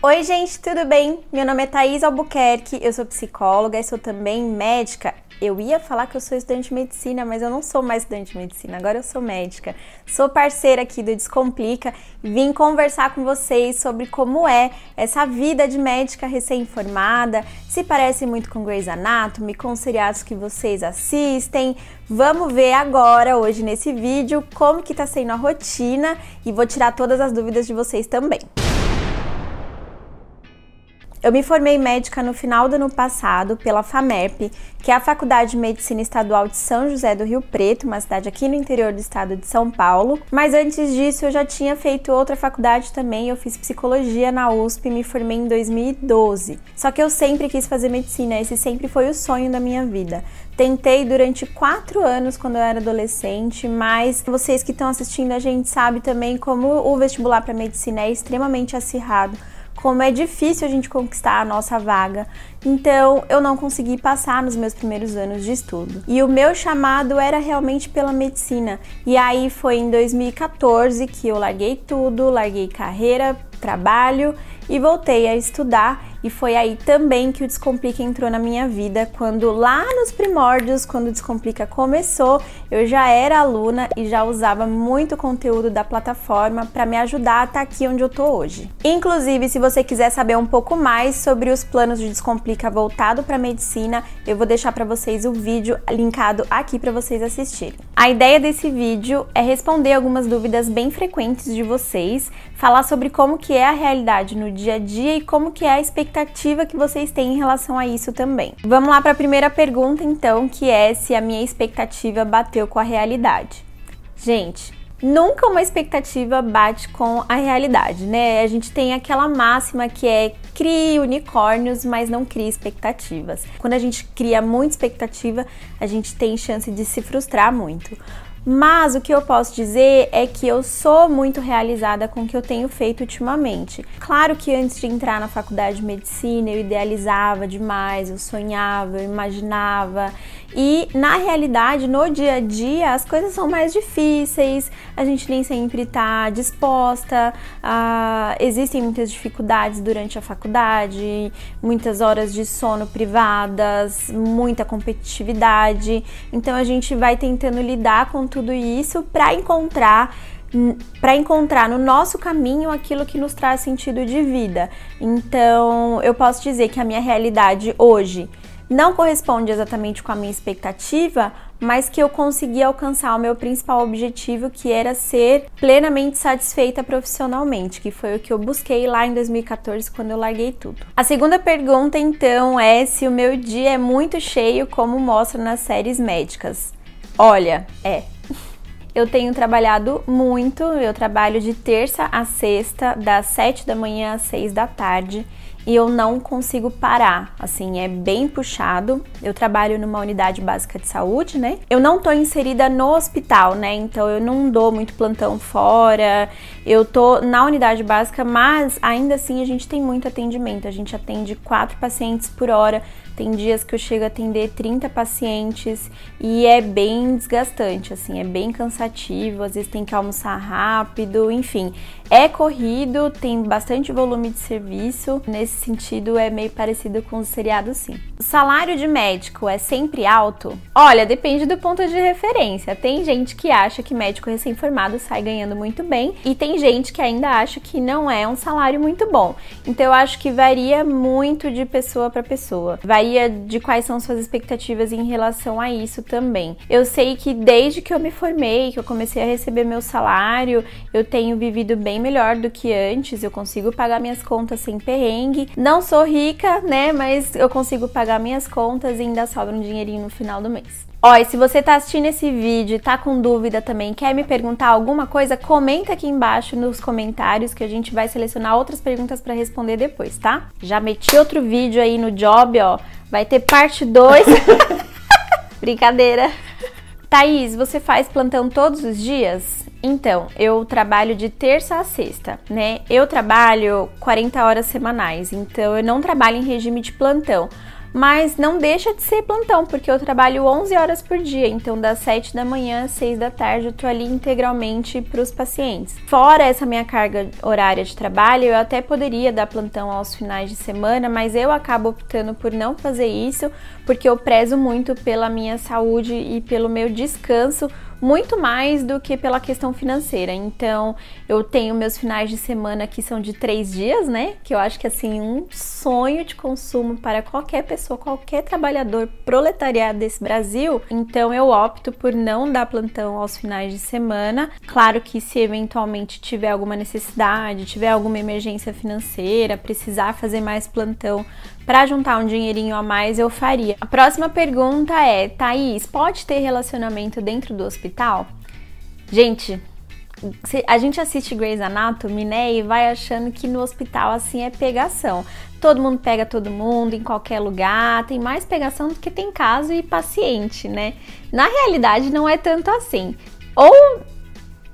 Oi, gente, tudo bem? Meu nome é Thaís Albuquerque, eu sou psicóloga e sou também médica. Eu ia falar que eu sou estudante de medicina, mas eu não sou mais estudante de medicina, agora eu sou médica. Sou parceira aqui do Descomplica e vim conversar com vocês sobre como é essa vida de médica recém-formada, se parece muito com Grey's Anatomy, com os seriados que vocês assistem. Vamos ver agora, hoje nesse vídeo, como que tá sendo a rotina e vou tirar todas as dúvidas de vocês também eu me formei médica no final do ano passado pela FAMERP, que é a Faculdade de Medicina Estadual de São José do Rio Preto, uma cidade aqui no interior do estado de São Paulo. Mas antes disso, eu já tinha feito outra faculdade também, eu fiz psicologia na USP e me formei em 2012. Só que eu sempre quis fazer medicina, esse sempre foi o sonho da minha vida. Tentei durante quatro anos quando eu era adolescente, mas vocês que estão assistindo a gente sabe também como o vestibular para medicina é extremamente acirrado como é difícil a gente conquistar a nossa vaga. Então, eu não consegui passar nos meus primeiros anos de estudo. E o meu chamado era realmente pela medicina. E aí foi em 2014 que eu larguei tudo, larguei carreira trabalho e voltei a estudar e foi aí também que o Descomplica entrou na minha vida, quando lá nos primórdios, quando o Descomplica começou, eu já era aluna e já usava muito conteúdo da plataforma para me ajudar a estar tá aqui onde eu tô hoje. Inclusive, se você quiser saber um pouco mais sobre os planos de Descomplica voltado para medicina, eu vou deixar para vocês o vídeo linkado aqui para vocês assistirem. A ideia desse vídeo é responder algumas dúvidas bem frequentes de vocês, falar sobre como que é a realidade no dia a dia e como que é a expectativa que vocês têm em relação a isso também. Vamos lá para a primeira pergunta então, que é se a minha expectativa bateu com a realidade. Gente, nunca uma expectativa bate com a realidade, né? A gente tem aquela máxima que é crie unicórnios, mas não crie expectativas. Quando a gente cria muita expectativa, a gente tem chance de se frustrar muito. Mas o que eu posso dizer é que eu sou muito realizada com o que eu tenho feito ultimamente. Claro que antes de entrar na faculdade de medicina eu idealizava demais, eu sonhava, eu imaginava. E na realidade, no dia a dia, as coisas são mais difíceis, a gente nem sempre está disposta, ah, existem muitas dificuldades durante a faculdade, muitas horas de sono privadas, muita competitividade. Então a gente vai tentando lidar com tudo isso para encontrar para encontrar no nosso caminho aquilo que nos traz sentido de vida. Então, eu posso dizer que a minha realidade hoje não corresponde exatamente com a minha expectativa, mas que eu consegui alcançar o meu principal objetivo, que era ser plenamente satisfeita profissionalmente, que foi o que eu busquei lá em 2014 quando eu larguei tudo. A segunda pergunta então é se o meu dia é muito cheio como mostra nas séries médicas. Olha, é, eu tenho trabalhado muito, eu trabalho de terça a sexta, das 7 da manhã às 6 da tarde, e eu não consigo parar. Assim, é bem puxado. Eu trabalho numa unidade básica de saúde, né? Eu não tô inserida no hospital, né? Então eu não dou muito plantão fora. Eu tô na unidade básica, mas ainda assim a gente tem muito atendimento. A gente atende quatro pacientes por hora tem dias que eu chego a atender 30 pacientes e é bem desgastante, assim, é bem cansativo, às vezes tem que almoçar rápido, enfim. É corrido, tem bastante volume de serviço, nesse sentido é meio parecido com o seriado sim. O salário de médico é sempre alto? Olha, depende do ponto de referência. Tem gente que acha que médico recém-formado sai ganhando muito bem e tem gente que ainda acha que não é um salário muito bom. Então eu acho que varia muito de pessoa para pessoa. Varia de quais são suas expectativas em relação a isso também. Eu sei que desde que eu me formei, que eu comecei a receber meu salário, eu tenho vivido bem melhor do que antes, eu consigo pagar minhas contas sem perrengue. Não sou rica, né, mas eu consigo pagar minhas contas e ainda sobra um dinheirinho no final do mês. Ó, e se você tá assistindo esse vídeo, tá com dúvida também, quer me perguntar alguma coisa, comenta aqui embaixo nos comentários que a gente vai selecionar outras perguntas para responder depois, tá? Já meti outro vídeo aí no job, ó. Vai ter parte 2. Brincadeira. Thaís, você faz plantão todos os dias? Então, eu trabalho de terça a sexta, né? Eu trabalho 40 horas semanais, então eu não trabalho em regime de plantão mas não deixa de ser plantão, porque eu trabalho 11 horas por dia, então das 7 da manhã às 6 da tarde eu tô ali integralmente para os pacientes. Fora essa minha carga horária de trabalho, eu até poderia dar plantão aos finais de semana, mas eu acabo optando por não fazer isso, porque eu prezo muito pela minha saúde e pelo meu descanso muito mais do que pela questão financeira. Então, eu tenho meus finais de semana que são de três dias, né? Que eu acho que assim um sonho de consumo para qualquer pessoa, qualquer trabalhador proletariado desse Brasil. Então, eu opto por não dar plantão aos finais de semana. Claro que se eventualmente tiver alguma necessidade, tiver alguma emergência financeira, precisar fazer mais plantão para juntar um dinheirinho a mais, eu faria. A próxima pergunta é: Thaís, pode ter relacionamento dentro do hospital? Gente, a gente assiste Grey's Anatomy, né, e vai achando que no hospital assim é pegação. Todo mundo pega todo mundo em qualquer lugar, tem mais pegação do que tem caso e paciente, né? Na realidade não é tanto assim. Ou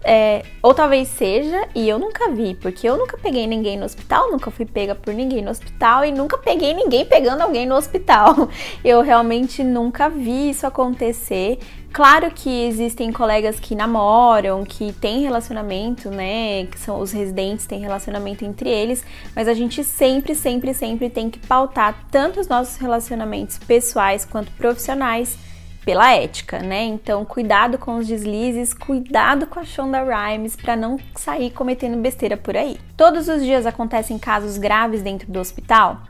é, ou talvez seja, e eu nunca vi, porque eu nunca peguei ninguém no hospital, nunca fui pega por ninguém no hospital e nunca peguei ninguém pegando alguém no hospital. Eu realmente nunca vi isso acontecer. Claro que existem colegas que namoram, que têm relacionamento, né? Que são os residentes têm relacionamento entre eles, mas a gente sempre, sempre, sempre tem que pautar tanto os nossos relacionamentos pessoais quanto profissionais pela ética, né? Então, cuidado com os deslizes, cuidado com a Shonda Rhimes para não sair cometendo besteira por aí. Todos os dias acontecem casos graves dentro do hospital?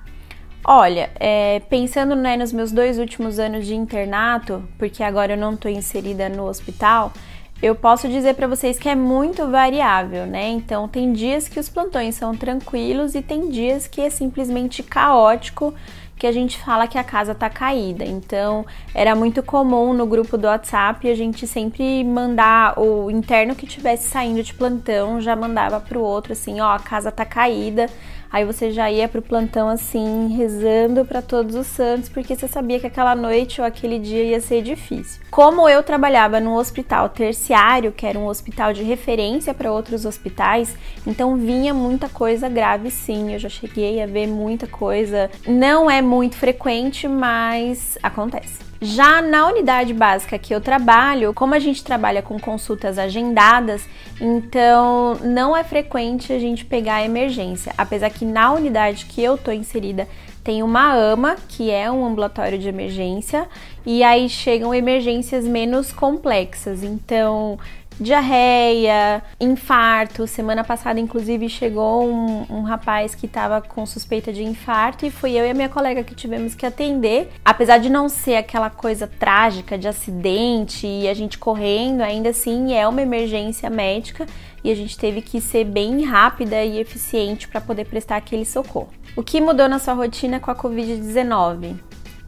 Olha, é, pensando né, nos meus dois últimos anos de internato, porque agora eu não estou inserida no hospital, eu posso dizer para vocês que é muito variável, né? Então, tem dias que os plantões são tranquilos e tem dias que é simplesmente caótico que a gente fala que a casa tá caída. Então, era muito comum no grupo do WhatsApp a gente sempre mandar o interno que tivesse saindo de plantão já mandava pro outro assim, ó, a casa tá caída Aí você já ia pro plantão assim, rezando para todos os santos, porque você sabia que aquela noite ou aquele dia ia ser difícil. Como eu trabalhava num hospital terciário, que era um hospital de referência para outros hospitais, então vinha muita coisa grave sim. Eu já cheguei a ver muita coisa. Não é muito frequente, mas acontece. Já na unidade básica que eu trabalho, como a gente trabalha com consultas agendadas, então não é frequente a gente pegar a emergência, apesar que na unidade que eu tô inserida tem uma AMA, que é um ambulatório de emergência, e aí chegam emergências menos complexas. Então, diarreia, infarto. Semana passada, inclusive, chegou um, um rapaz que estava com suspeita de infarto e foi eu e a minha colega que tivemos que atender. Apesar de não ser aquela coisa trágica de acidente e a gente correndo, ainda assim é uma emergência médica e a gente teve que ser bem rápida e eficiente para poder prestar aquele socorro. O que mudou na sua rotina com a Covid-19?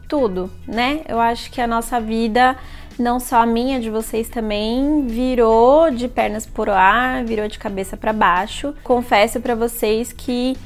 Tudo, né? Eu acho que a nossa vida não só a minha, de vocês também, virou de pernas por ar, virou de cabeça para baixo. Confesso para vocês que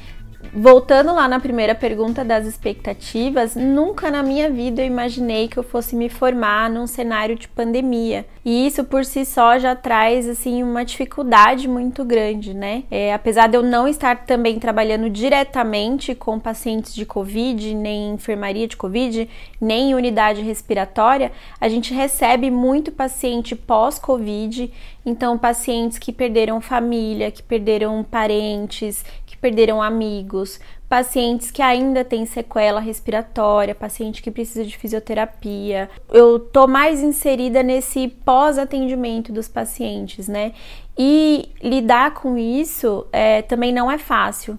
voltando lá na primeira pergunta das expectativas, nunca na minha vida eu imaginei que eu fosse me formar num cenário de pandemia. E isso por si só já traz assim uma dificuldade muito grande, né? É, apesar de eu não estar também trabalhando diretamente com pacientes de COVID, nem enfermaria de COVID, nem unidade respiratória, a gente recebe muito paciente pós-COVID, então pacientes que perderam família, que perderam parentes, perderam amigos, pacientes que ainda têm sequela respiratória, paciente que precisa de fisioterapia. Eu tô mais inserida nesse pós-atendimento dos pacientes, né? E lidar com isso é, também não é fácil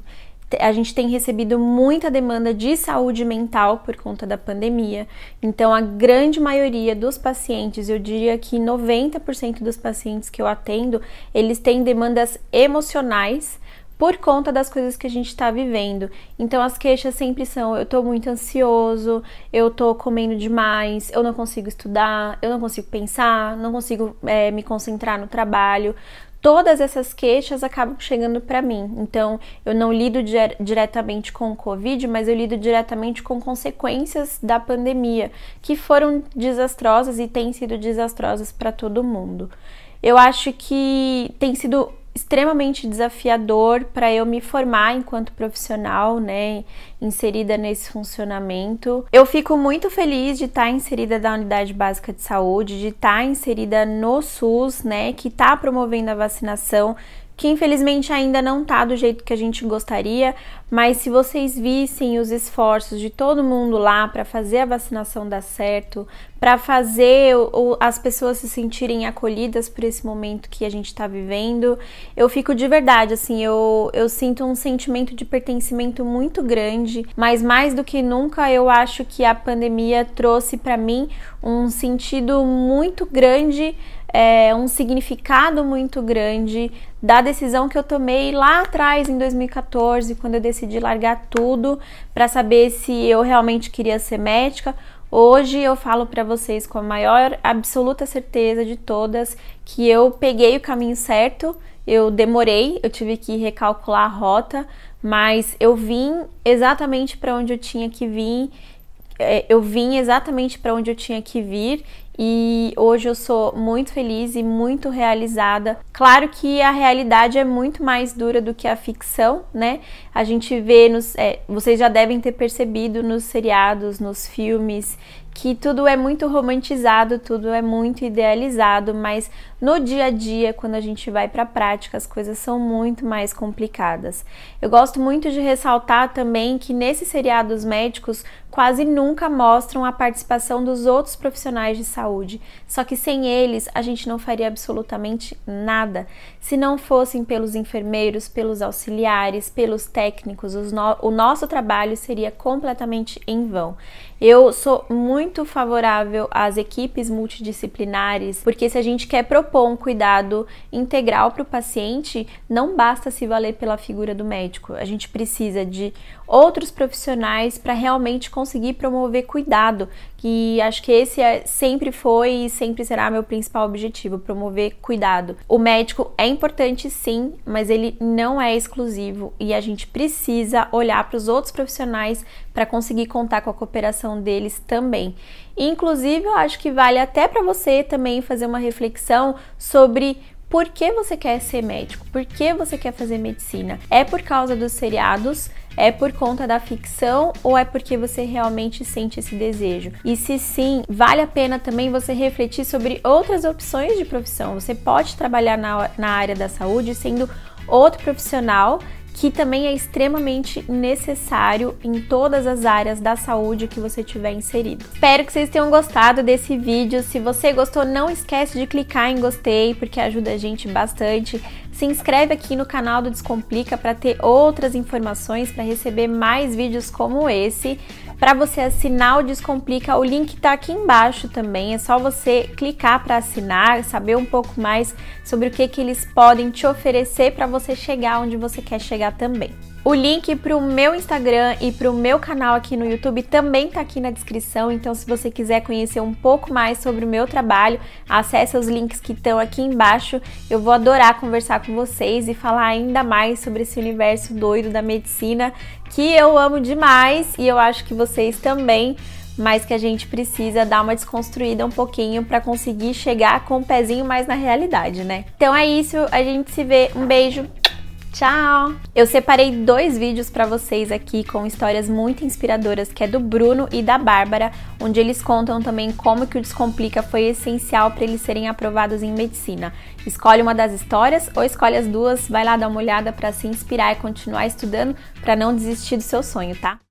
a gente tem recebido muita demanda de saúde mental por conta da pandemia. Então, a grande maioria dos pacientes, eu diria que 90% dos pacientes que eu atendo, eles têm demandas emocionais por conta das coisas que a gente está vivendo. Então as queixas sempre são: eu tô muito ansioso, eu tô comendo demais, eu não consigo estudar, eu não consigo pensar, não consigo é, me concentrar no trabalho. Todas essas queixas acabam chegando para mim. Então, eu não lido diretamente com o Covid, mas eu lido diretamente com consequências da pandemia, que foram desastrosas e têm sido desastrosas para todo mundo. Eu acho que tem sido extremamente desafiador para eu me formar enquanto profissional, né, inserida nesse funcionamento. Eu fico muito feliz de estar tá inserida da unidade básica de saúde, de estar tá inserida no SUS, né, que está promovendo a vacinação que infelizmente ainda não tá do jeito que a gente gostaria, mas se vocês vissem os esforços de todo mundo lá para fazer a vacinação dar certo, para fazer o, as pessoas se sentirem acolhidas por esse momento que a gente está vivendo, eu fico de verdade, assim, eu, eu sinto um sentimento de pertencimento muito grande, mas mais do que nunca eu acho que a pandemia trouxe para mim um sentido muito grande é, um significado muito grande da decisão que eu tomei lá atrás em 2014, quando eu decidi largar tudo para saber se eu realmente queria ser médica. Hoje eu falo para vocês com a maior absoluta certeza de todas que eu peguei o caminho certo. Eu demorei, eu tive que recalcular a rota, mas eu vim exatamente para onde eu tinha que vir é, eu vim exatamente para onde eu tinha que vir e hoje eu sou muito feliz e muito realizada. Claro que a realidade é muito mais dura do que a ficção, né? A gente vê nos. É, vocês já devem ter percebido nos seriados, nos filmes que tudo é muito romantizado, tudo é muito idealizado, mas no dia a dia, quando a gente vai para a prática, as coisas são muito mais complicadas. Eu gosto muito de ressaltar também que nesses seriados médicos quase nunca mostram a participação dos outros profissionais de saúde, só que sem eles a gente não faria absolutamente nada. Se não fossem pelos enfermeiros, pelos auxiliares, pelos técnicos, no o nosso trabalho seria completamente em vão. Eu sou muito favorável às equipes multidisciplinares, porque se a gente quer propor um cuidado integral para o paciente, não basta se valer pela figura do médico. A gente precisa de outros profissionais para realmente conseguir promover cuidado, que acho que esse é, sempre foi e sempre será meu principal objetivo, promover cuidado. O médico é importante sim, mas ele não é exclusivo e a gente precisa olhar para os outros profissionais para conseguir contar com a cooperação deles também. Inclusive, eu acho que vale até para você também fazer uma reflexão sobre por que você quer ser médico, por que você quer fazer medicina. É por causa dos seriados? É por conta da ficção ou é porque você realmente sente esse desejo? E se sim, vale a pena também você refletir sobre outras opções de profissão. Você pode trabalhar na, na área da saúde sendo outro profissional que também é extremamente necessário em todas as áreas da saúde que você tiver inserido. Espero que vocês tenham gostado desse vídeo. Se você gostou, não esquece de clicar em gostei, porque ajuda a gente bastante. Se inscreve aqui no canal do Descomplica para ter outras informações, para receber mais vídeos como esse. Para você assinar o Descomplica, o link está aqui embaixo também. É só você clicar para assinar, saber um pouco mais sobre o que, que eles podem te oferecer para você chegar onde você quer chegar também. O link para o meu Instagram e para o meu canal aqui no YouTube também está aqui na descrição, então se você quiser conhecer um pouco mais sobre o meu trabalho, acesse os links que estão aqui embaixo. Eu vou adorar conversar com vocês e falar ainda mais sobre esse universo doido da medicina que eu amo demais e eu acho que vocês também mas que a gente precisa dar uma desconstruída um pouquinho para conseguir chegar com o um pezinho mais na realidade, né? Então é isso, a gente se vê, um beijo, Tchau! Eu separei dois vídeos para vocês aqui com histórias muito inspiradoras, que é do Bruno e da Bárbara, onde eles contam também como que o Descomplica foi essencial para eles serem aprovados em medicina. Escolhe uma das histórias ou escolhe as duas, vai lá dar uma olhada para se inspirar e continuar estudando para não desistir do seu sonho, tá?